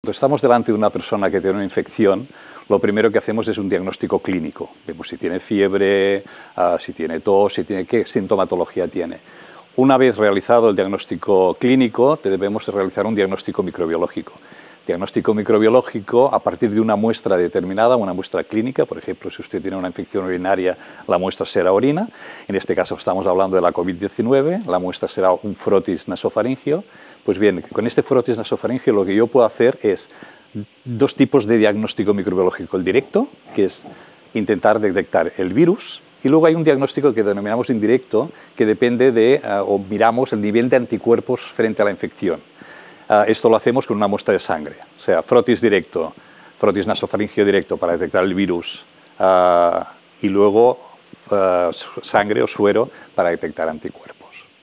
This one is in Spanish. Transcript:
Cuando estamos delante de una persona que tiene una infección, lo primero que hacemos es un diagnóstico clínico. Vemos si tiene fiebre, ah, si tiene tos, si tiene qué sintomatología tiene. Una vez realizado el diagnóstico clínico, debemos realizar un diagnóstico microbiológico. Diagnóstico microbiológico a partir de una muestra determinada, una muestra clínica, por ejemplo, si usted tiene una infección urinaria, la muestra será orina. En este caso estamos hablando de la COVID-19, la muestra será un frotis nasofaringio. Pues bien, con este frotis nasofaringio lo que yo puedo hacer es dos tipos de diagnóstico microbiológico. El directo, que es intentar detectar el virus, y luego hay un diagnóstico que denominamos indirecto, que depende de, eh, o miramos el nivel de anticuerpos frente a la infección. Eh, esto lo hacemos con una muestra de sangre, o sea, frotis directo, frotis nasofaringio directo para detectar el virus, eh, y luego sangre o suero para detectar anticuerpos.